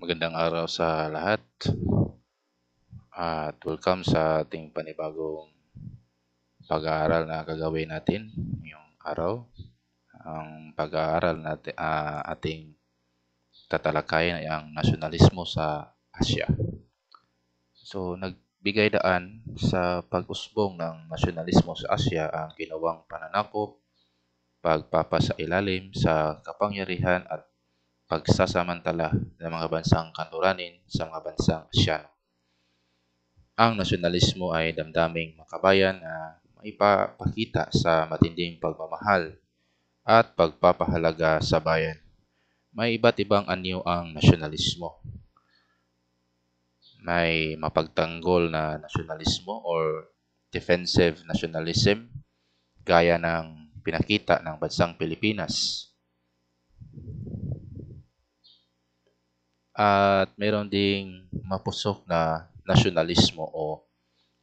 Magandang araw sa lahat at welcome sa ating panibagong pag-aaral na gagawin natin yung araw. Ang pag-aaral natin uh, ating tatalakayin ay ang nasyonalismo sa Asya. So nagbigay daan sa pag-usbong ng nasyonalismo sa Asya ang ginawang pananakop, pagpapasailalim sa kapangyarihan at pagsasamantala ng mga bansang kanluranin sa mga bansang Asyano. Ang nasyonalismo ay damdaming makabayan na maipapakita sa matinding pagmamahal at pagpapahalaga sa bayan. May iba't ibang anyo ang nasyonalismo. May mapagtanggol na nasyonalismo or defensive nationalism gaya ng pinakita ng bansang Pilipinas at meron ding mapusok na nasyonalismo o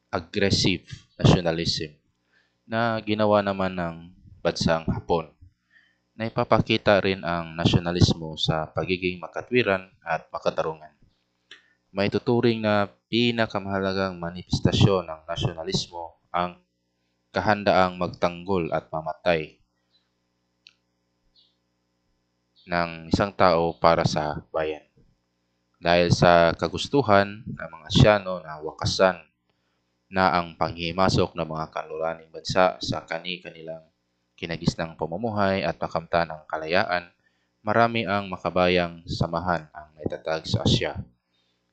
aggressive nationalism na ginawa naman ng bansang Hapon. Naipapakita rin ang nasyonalismo sa pagiging makatwiran at makatarungan. May tuturing na pinakamahalagang manifestasyon ng nasyonalismo ang kahandaang magtanggol at mamatay ng isang tao para sa bayan dahil sa kagustuhan ng mga Siyano na wakasan na ang panghimasok ng mga kanluraning bansa sa kani-kanilang kinagisnang pamumuhay at makamtan ng kalayaan, marami ang makabayang samahan ang naitatag sa Asya.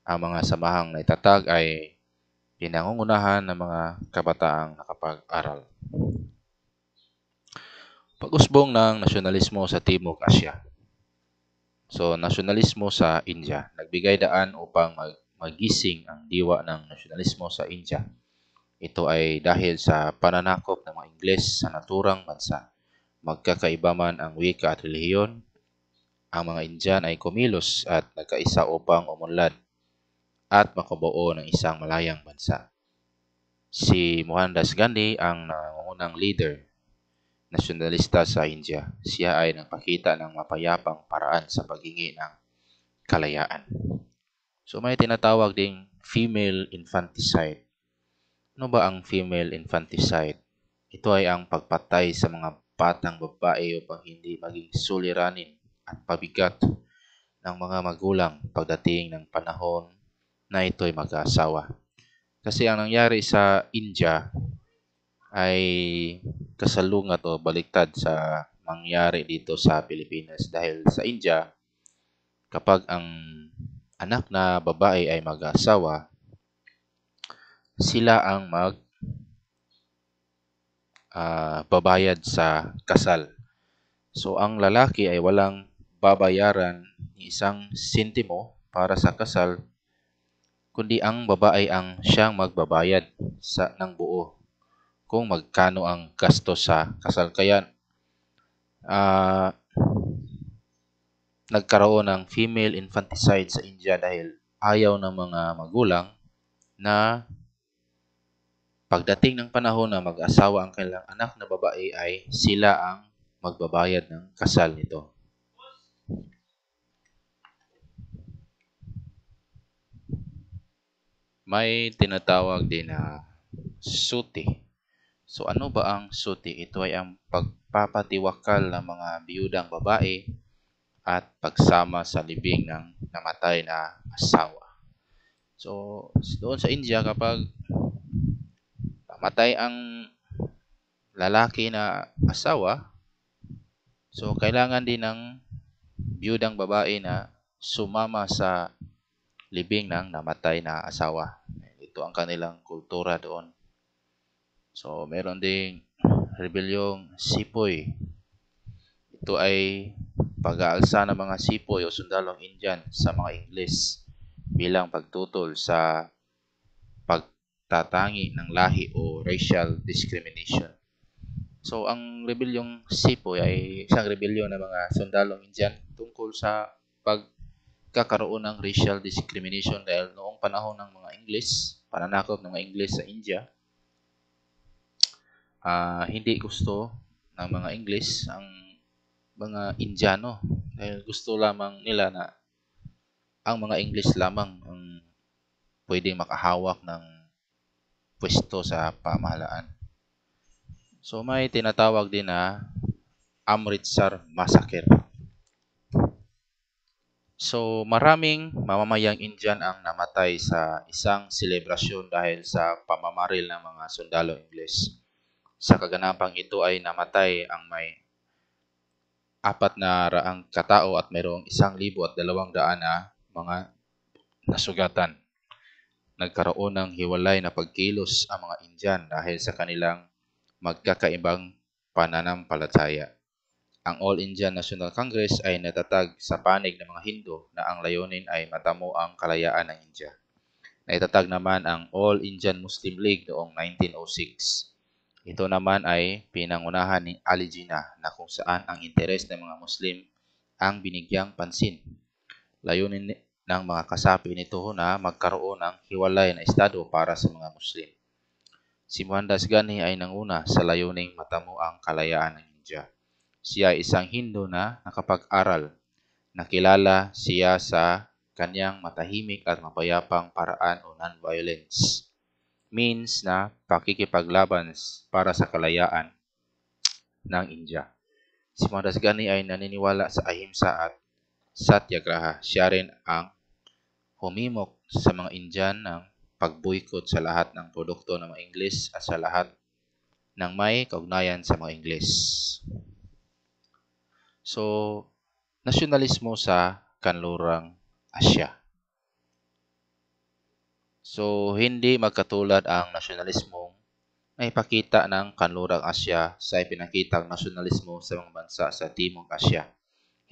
Ang mga samahang naitatag ay pinangungunahan ng mga kabataang nakapag-aral. Pag-usbong ng nasyonalismo sa Timog Asya So, nasyonalismo sa India. Nagbigay daan upang mag magising ang diwa ng nasyonalismo sa India. Ito ay dahil sa pananakop ng mga Ingles sa naturang bansa. Magkakaiba man ang wika at reliyon, ang mga Indian ay kumilos at nagkaisa upang umunlad at makabuo ng isang malayang bansa. Si Mohandas Gandhi ang nangungunang leader nasyonalista sa India. Siya ay nagpakita ng mapayapang paraan sa paghingi ng kalayaan. So may tinatawag ding female infanticide. Ano ba ang female infanticide? Ito ay ang pagpatay sa mga batang babae upang hindi maging suliranin at pabigat ng mga magulang pagdating ng panahon na ito'y mag-asawa. Kasi ang nangyari sa India ay kasalungat o baliktad sa mangyari dito sa Pilipinas dahil sa India kapag ang anak na babae ay mag-asawa sila ang mag uh, babayad sa kasal. So ang lalaki ay walang babayaran ni isang sintimo para sa kasal kundi ang babae ang siyang magbabayad sa ng buo kung magkano ang gasto sa kasal. Kaya uh, ah, nagkaroon ng female infanticide sa India dahil ayaw ng mga magulang na pagdating ng panahon na mag-asawa ang kanilang anak na babae ay sila ang magbabayad ng kasal nito. May tinatawag din na suti So ano ba ang suti? Ito ay ang pagpapatiwakal ng mga biyudang babae at pagsama sa libing ng namatay na asawa. So doon sa India kapag namatay ang lalaki na asawa, so kailangan din ng biyudang babae na sumama sa libing ng namatay na asawa. Ito ang kanilang kultura doon. So, meron ding rebelyong sipoy. Ito ay pag-aalsa ng mga sipoy o sundalong Indian sa mga Ingles bilang pagtutol sa pagtatangi ng lahi o racial discrimination. So, ang rebelyong sipoy ay isang rebelyon ng mga sundalong Indian tungkol sa pagkakaroon ng racial discrimination dahil noong panahon ng mga Ingles, pananakop ng mga Ingles sa India, uh, hindi gusto ng mga English ang mga Indiano dahil gusto lamang nila na ang mga English lamang ang pwedeng makahawak ng pwesto sa pamahalaan. So may tinatawag din na Amritsar Massacre. So maraming mamamayang Indian ang namatay sa isang selebrasyon dahil sa pamamaril ng mga sundalo Ingles. Sa kaganapang ito ay namatay ang may apat na raang katao at mayroong isang libo at dalawang daan na mga nasugatan. Nagkaroon ng hiwalay na pagkilos ang mga Indian dahil sa kanilang magkakaibang pananampalataya. Ang All Indian National Congress ay natatag sa panig ng mga Hindu na ang layunin ay matamo ang kalayaan ng India. Naitatag naman ang All Indian Muslim League noong 1906. Ito naman ay pinangunahan ni Ali Jinnah na kung saan ang interes ng mga Muslim ang binigyang pansin. Layunin ng mga kasapi nito na magkaroon ng hiwalay na estado para sa mga Muslim. Si Mohandas Gandhi ay nanguna sa layuning matamo ang kalayaan ng India. Siya ay isang Hindu na nakapag-aral. Nakilala siya sa kanyang matahimik at mapayapang paraan o non-violence means na pakikipaglaban para sa kalayaan ng India. Si Madasgani ay naniniwala sa ahimsa at satyagraha. Siya rin ang humimok sa mga Indian ng pagboykot sa lahat ng produkto ng mga Ingles at sa lahat ng may kaugnayan sa mga Ingles. So, nasyonalismo sa kanlurang Asya. So, hindi magkatulad ang nasyonalismong na ipakita ng kanlurang Asya sa ipinakitang nasyonalismo sa mga bansa sa Timog Asya.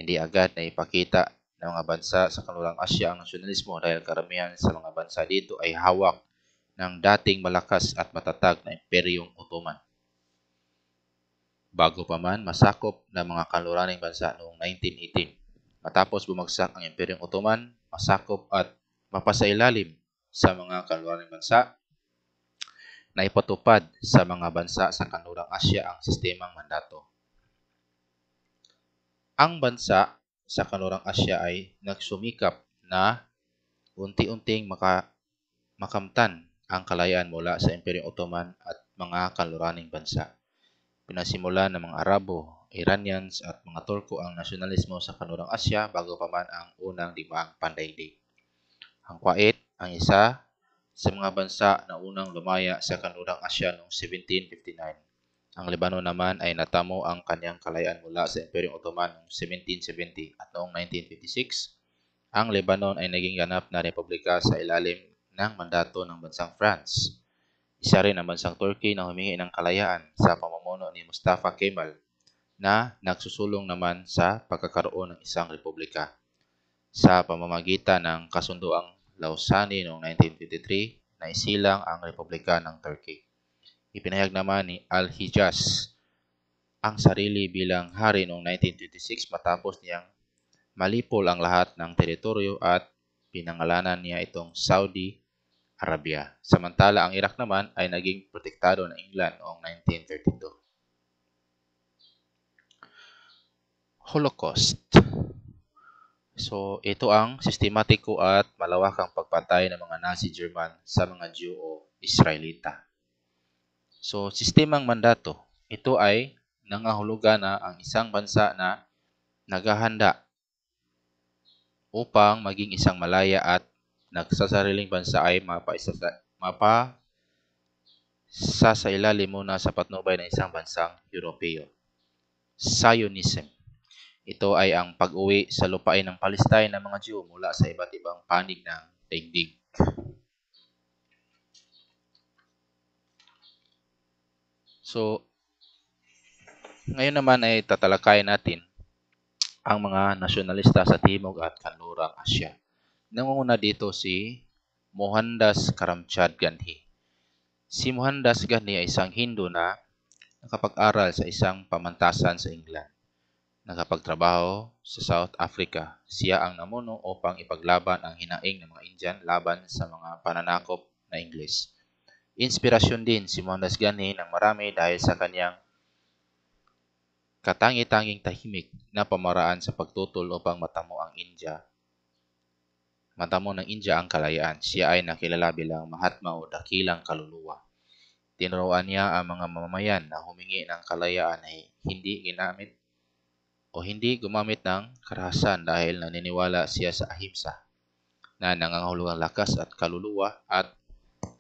Hindi agad na ipakita ng mga bansa sa kanlurang Asya ang nasyonalismo dahil karamihan sa mga bansa dito ay hawak ng dating malakas at matatag na imperyong Ottoman. Bago pa man masakop ng mga kanluraning bansa noong 1918. Matapos bumagsak ang imperyong Ottoman, masakop at mapasailalim sa mga kanlurang bansa na ipatupad sa mga bansa sa kanlurang Asya ang sistemang mandato. Ang bansa sa kanlurang Asya ay nagsumikap na unti-unting maka, makamtan ang kalayaan mula sa Imperyong Ottoman at mga kanluraning bansa. Pinasimula ng mga Arabo, Iranians at mga Turko ang nasyonalismo sa kanlurang Asya bago pa man ang unang dimaang pandaydig. Ang kwait ang isa sa mga bansa na unang lumaya sa kanlurang Asya noong 1759. Ang Lebanon naman ay natamo ang kanyang kalayaan mula sa Imperyong Ottoman noong 1770 at noong 1956, ang Lebanon ay naging ganap na republika sa ilalim ng mandato ng bansang France. Isa rin ang bansang Turkey na humingi ng kalayaan sa pamumuno ni Mustafa Kemal na nagsusulong naman sa pagkakaroon ng isang republika sa pamamagitan ng kasunduang Lausani noong 1953 na isilang ang Republika ng Turkey. Ipinahayag naman ni Al-Hijaz ang sarili bilang hari noong 1926 matapos niyang malipol ang lahat ng teritoryo at pinangalanan niya itong Saudi Arabia. Samantala ang Iraq naman ay naging protektado ng England noong 1932. Holocaust So, ito ang sistematiko at malawakang pagpatay ng mga Nazi German sa mga Jew o Israelita. So, sistemang mandato. Ito ay nangahulugan na ang isang bansa na naghahanda upang maging isang malaya at nagsasariling bansa ay mapa sa sailalim muna sa patnubay ng isang bansang Europeo. Zionism. Ito ay ang pag-uwi sa lupain ng Palestine ng mga Jew mula sa iba't ibang panig ng daigdig. So, ngayon naman ay tatalakayin natin ang mga nasyonalista sa Timog at Kanlurang Asya. Nangunguna dito si Mohandas Karamchand Gandhi. Si Mohandas Gandhi ay isang Hindu na nakapag-aral sa isang pamantasan sa England nakapagtrabaho sa South Africa. Siya ang namuno upang ipaglaban ang hinaing ng mga Indian laban sa mga pananakop na Ingles. Inspirasyon din si Mohandas Gandhi ng marami dahil sa kanyang katangi-tanging tahimik na pamaraan sa pagtutol upang matamo ang India. Matamo ng India ang kalayaan. Siya ay nakilala bilang Mahatma o dakilang kaluluwa. Tinuruan niya ang mga mamamayan na humingi ng kalayaan ay hindi ginamit o hindi gumamit ng karahasan dahil naniniwala siya sa ahimsa na nangangahulugang lakas at kaluluwa at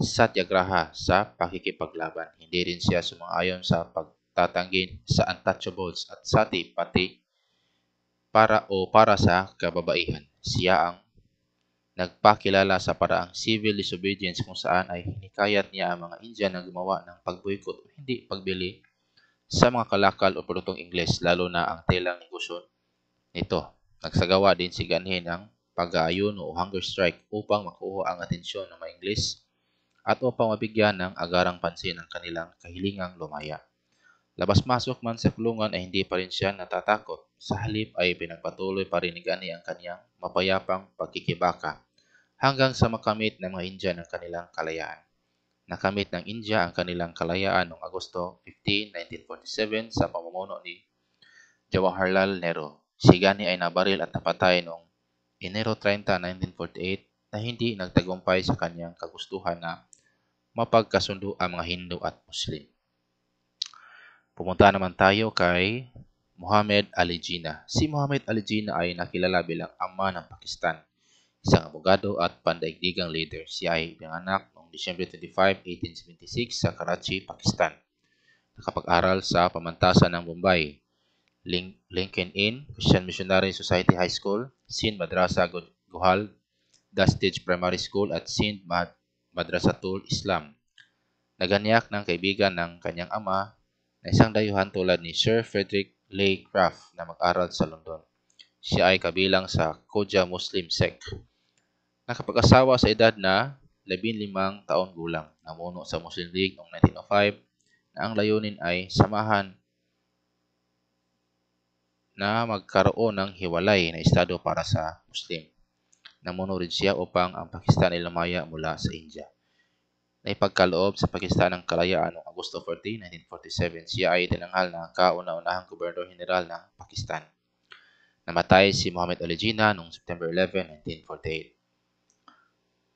satyagraha sa pakikipaglaban. Hindi rin siya sumaayon sa pagtatanggin sa untouchables at sati pati para o para sa kababaihan. Siya ang nagpakilala sa paraang civil disobedience kung saan ay hinikayat niya ang mga Indian na gumawa ng pagboykot o hindi pagbili sa mga kalakal o produktong Ingles, lalo na ang telang negosyon nito. Nagsagawa din si Ganhe ng pag-aayon o hunger strike upang makuha ang atensyon ng mga Ingles at upang mabigyan ng agarang pansin ang kanilang kahilingang lumaya. Labas-masok man sa kulungan ay hindi pa rin siya natatakot. Sa halip ay pinagpatuloy pa rin ni Gani ang kanyang mapayapang pagkikibaka hanggang sa makamit ng mga Indian ang kanilang kalayaan. Nakamit ng India ang kanilang kalayaan noong Agosto 15, 1947 sa pamumuno ni Jawaharlal Nehru. Si Gani ay nabaril at napatay noong Enero 30, 1948 na hindi nagtagumpay sa kanyang kagustuhan na mapagkasundo ang mga Hindu at Muslim. Pumunta naman tayo kay Muhammad Ali Jinnah. Si Muhammad Ali Jinnah ay nakilala bilang ama ng Pakistan, isang abogado at pandaigdigang leader. Siya ay pinanganak Disyembre 25, 1876 sa Karachi, Pakistan. Nakapag-aral sa pamantasan ng Bombay, Lincoln Inn, Christian Missionary Society High School, Sindh Madrasa Gohal, Dastage Primary School at Sindh Madrasatul Islam. Naganyak ng kaibigan ng kanyang ama na isang dayuhan tulad ni Sir Frederick Lay Craft na mag-aral sa London. Siya ay kabilang sa Koja Muslim sect. Nakapag-asawa sa edad na 15 taon gulang, namuno sa Muslim League noong 1905 na ang layunin ay samahan na magkaroon ng hiwalay na estado para sa Muslim. Namuno rin siya upang ang Pakistan ay lumaya mula sa India. Naipagkaloob sa Pakistan ng kalayaan noong Agosto 14, 1947, siya ay tinanghal na kauna-unahang gobernador-general ng Pakistan. Namatay si Muhammad Ali Jinnah noong September 11, 1948.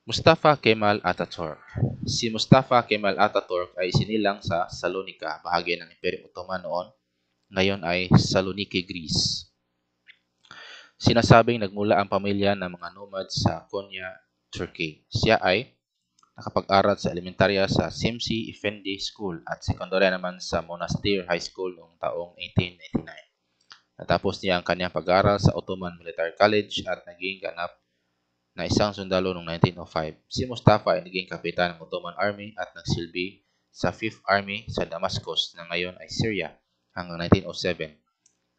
Mustafa Kemal Ataturk Si Mustafa Kemal Ataturk ay sinilang sa Salonika, bahagi ng Imperyo Ottoman noon, ngayon ay Saloniki, Greece. Sinasabing nagmula ang pamilya ng mga nomad sa Konya, Turkey. Siya ay nakapag-aral sa elementarya sa Simsi Effendi School at sekundarya naman sa Monastir High School noong taong 1899. Natapos niya ang kanyang pag-aaral sa Ottoman Military College at naging ganap na isang sundalo noong 1905. Si Mustafa ay naging kapitan ng Ottoman Army at nagsilbi sa 5th Army sa Damascus na ngayon ay Syria hanggang 1907.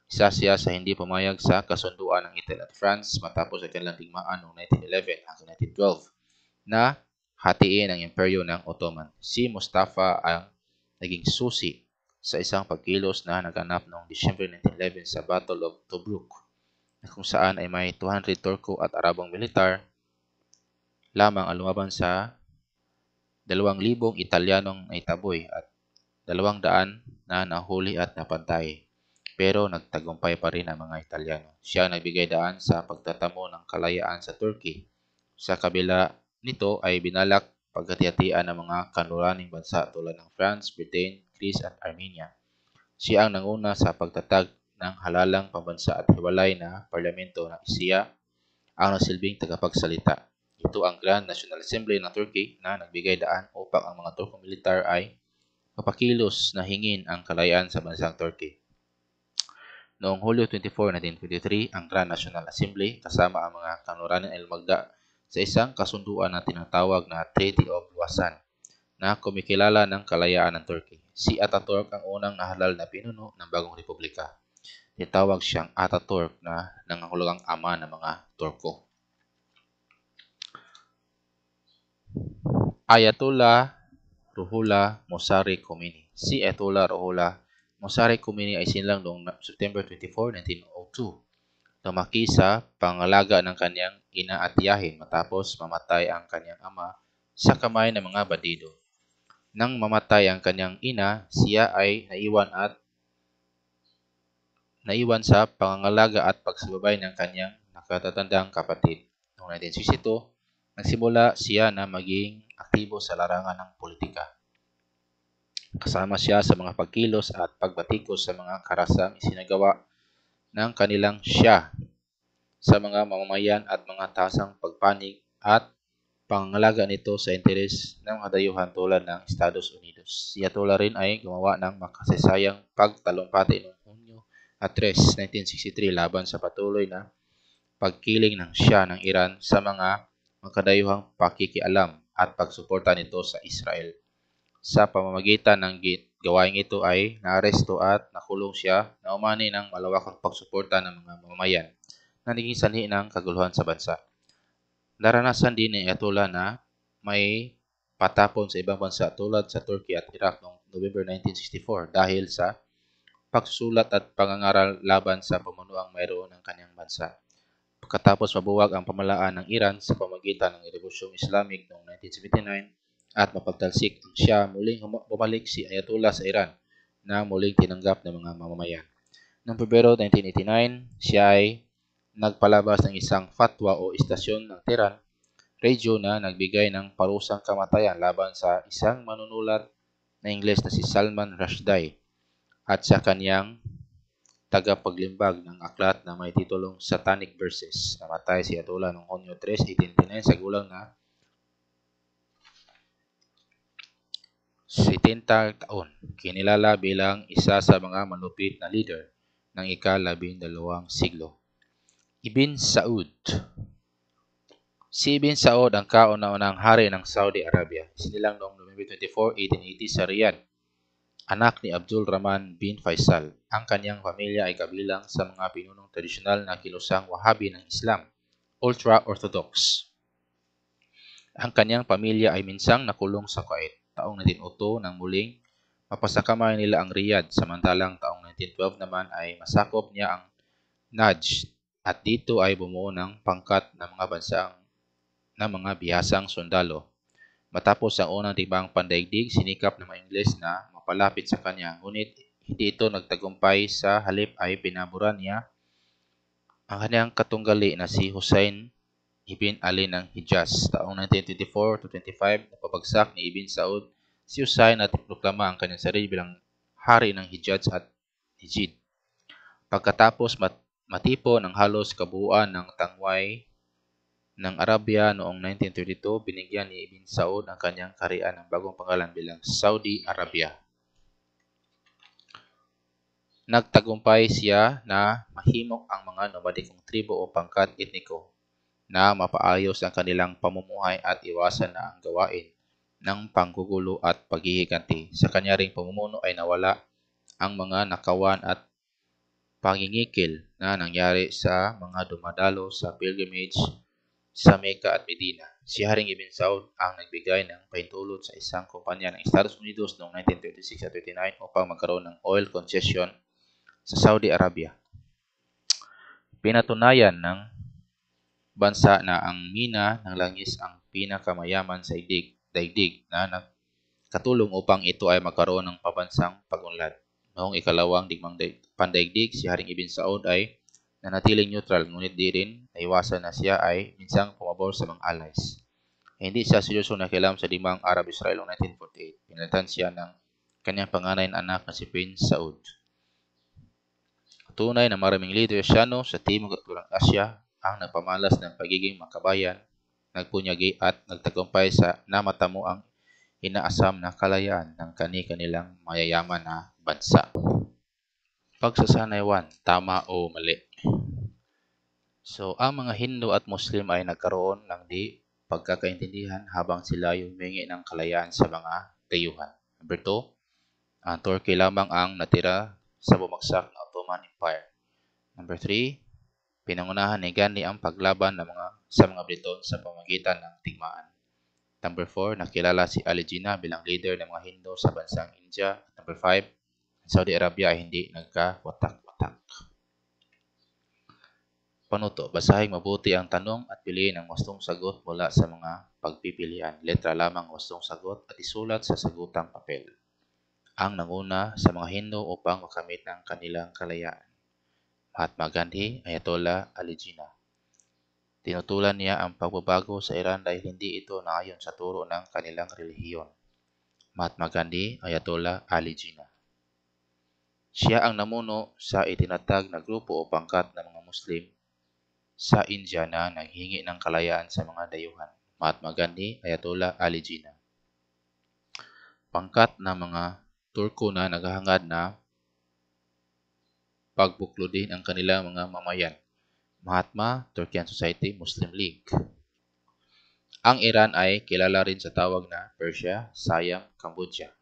Isa siya sa hindi pumayag sa kasunduan ng Italy at France matapos ang kanilang digmaan noong 1911 hanggang 1912 na hatiin ang imperyo ng Ottoman. Si Mustafa ang naging susi sa isang pagkilos na naganap noong Disyembre 1911 sa Battle of Tobruk na kung saan ay may 200 Turko at Arabong militar lamang ang lumaban sa 2,000 Italianong naitaboy at 200 na nahuli at napantay. Pero nagtagumpay pa rin ang mga Italiano. Siya nagbigay daan sa pagtatamo ng kalayaan sa Turkey. Sa kabila nito ay binalak pagkatiyatian ng mga kanluraning bansa tulad ng France, Britain, Greece at Armenia. Siya ang nanguna sa pagtatag ng halalang pambansa at hiwalay na parlamento ng Isiya ang nasilbing tagapagsalita. Ito ang Grand National Assembly ng Turkey na nagbigay daan upang ang mga Turko militar ay mapakilos na hingin ang kalayaan sa bansang Turkey. Noong Hulyo 24, 1923, ang Grand National Assembly kasama ang mga kanuranin ay lumagda sa isang kasunduan na tinatawag na Treaty of Wasan na kumikilala ng kalayaan ng Turkey. Si Ataturk ang unang nahalal na pinuno ng bagong republika itawag siyang Ataturk na nangangulugang ama ng mga Turko. Ayatullah Ruhullah Mosari Khomeini. Si Ayatullah Ruhullah Mosari Khomeini ay sinilang noong September 24, 1902. Tumaki sa pangalaga ng kanyang ina at yahin matapos mamatay ang kanyang ama sa kamay ng mga bandido. Nang mamatay ang kanyang ina, siya ay naiwan at naiwan sa pangangalaga at pagsubabay ng kanyang nakatatandang kapatid. Noong 1962, nagsimula siya na maging aktibo sa larangan ng politika. Kasama siya sa mga pagkilos at pagbatikos sa mga karasang isinagawa ng kanilang siya sa mga mamamayan at mga tasang pagpanig at pangangalaga nito sa interes ng mga tulad ng Estados Unidos. Siya Atula rin ay gumawa ng makasasayang pagtalumpati ng Atres 1963 laban sa patuloy na pagkiling ng siya ng Iran sa mga magkadayuhang pakikialam at pagsuporta nito sa Israel. Sa pamamagitan ng gawain ito ay naaresto at nakulong siya na umani ng malawakang pagsuporta ng mga mamayan na naging sanhi ng kaguluhan sa bansa. Naranasan din ni Ayatollah na may patapon sa ibang bansa tulad sa Turkey at Iraq noong November 1964 dahil sa pagsusulat at pangangaral laban sa pamunuang mayroon ng kanyang bansa. Pagkatapos mabuwag ang pamalaan ng Iran sa pamagitan ng Revolusyong Islamic noong 1979 at mapagtalsik ang siya muling bumalik si Ayatollah sa Iran na muling tinanggap ng mga mamamayan. Noong Pebrero 1989, siya ay nagpalabas ng isang fatwa o istasyon ng Tehran radio na nagbigay ng parusang kamatayan laban sa isang manunulat na Ingles na si Salman Rushdie at sa kanyang tagapaglimbag ng aklat na may titulong Satanic Verses. Namatay si Atula noong Hunyo 3, 1899 sa gulang na 70 taon, kinilala bilang isa sa mga malupit na leader ng ika-12 siglo. Ibn Saud Si Ibn Saud ang kauna-unang hari ng Saudi Arabia. Sinilang noong November 24, 1880 sa Riyadh anak ni Abdul Rahman bin Faisal. Ang kanyang pamilya ay kabilang sa mga pinunong tradisyonal na kilusang wahabi ng Islam, ultra-orthodox. Ang kanyang pamilya ay minsang nakulong sa Kuwait taong 1902 nang muling mapasakamay nila ang Riyadh samantalang taong 1912 naman ay masakop niya ang Najd at dito ay bumuo ng pangkat ng mga bansang ng mga bihasang sundalo. Matapos ang unang timbang pandaigdig, sinikap ng mga Ingles na palapit sa kanya. Ngunit hindi ito nagtagumpay sa halip ay pinabura niya ang kanyang katunggali na si Hussein Ibn Ali ng Hijaz. Taong 1924 to 25, napabagsak ni Ibn Saud si Hussein at proklama ang kanyang sarili bilang hari ng Hijaz at Hijid. Pagkatapos mat matipon ang halos kabuuan ng tangway ng Arabia noong 1932, binigyan ni Ibn Saud ang kanyang karian ng bagong pangalan bilang Saudi Arabia. Nagtagumpay siya na mahimok ang mga nomadikong tribo o pangkat etniko na mapaayos ang kanilang pamumuhay at iwasan na ang gawain ng panggugulo at paghihiganti. Sa kanya ring pamumuno ay nawala ang mga nakawan at pangingikil na nangyari sa mga dumadalo sa pilgrimage sa Mecca at Medina. Si Haring Ibn Saud ang nagbigay ng pahintulot sa isang kumpanya ng Estados Unidos noong 1936 at 29 upang magkaroon ng oil concession sa Saudi Arabia. Pinatunayan ng bansa na ang mina ng langis ang pinakamayaman sa idig, daigdig na nagkatulong upang ito ay magkaroon ng pabansang pagunlad. Noong ikalawang digmang pandaigdig, si Haring Ibn Saud ay nanatiling neutral ngunit di rin naiwasan na siya ay minsang pumabor sa mga allies. Hindi siya seryoso nakialam sa dimang Arab-Israel noong 1948. Pinalitan siya ng kanyang panganay na anak na si Prince Saud tunay na maraming lider Asyano sa Timog at Gulang Asya ang nagpamalas ng pagiging makabayan, nagpunyagi at nagtagumpay sa namatamo ang inaasam na kalayaan ng kani-kanilang mayayaman na bansa. Pagsasanaywan, tama o mali. So, ang mga Hindu at Muslim ay nagkaroon ng di pagkakaintindihan habang sila humingi ng kalayaan sa mga kayuhan. Number 2, ang Turkey lamang ang natira sa bumagsak na Ottoman Empire. Number 3, pinangunahan ni Gandhi ang paglaban ng mga sa mga Briton sa pamagitan ng tigmaan. Number 4, nakilala si Ali Jinnah bilang leader ng mga Hindu sa bansang India. Number 5, Saudi Arabia ay hindi nagka-watak-watak. Panuto, basahin mabuti ang tanong at piliin ang wastong sagot mula sa mga pagpipilian. Letra lamang wastong sagot at isulat sa sagutang papel ang nanguna sa mga Hindu upang makamit ang kanilang kalayaan. Mahatma Gandhi, Ayatollah Ali Jinnah. Tinutulan niya ang pagbabago sa Iran dahil hindi ito naayon sa turo ng kanilang relihiyon. Mahatma Gandhi, Ayatollah Ali Jinnah. Siya ang namuno sa itinatag na grupo o pangkat ng mga Muslim sa India na nanghingi ng kalayaan sa mga dayuhan. Mahatma Gandhi, Ayatollah Ali Jinnah. Pangkat ng mga Turko na naghahangad na pagbuklodin ang kanilang mga mamayan. Mahatma, Turkian Society, Muslim League. Ang Iran ay kilala rin sa tawag na Persia, Siam, Cambodia.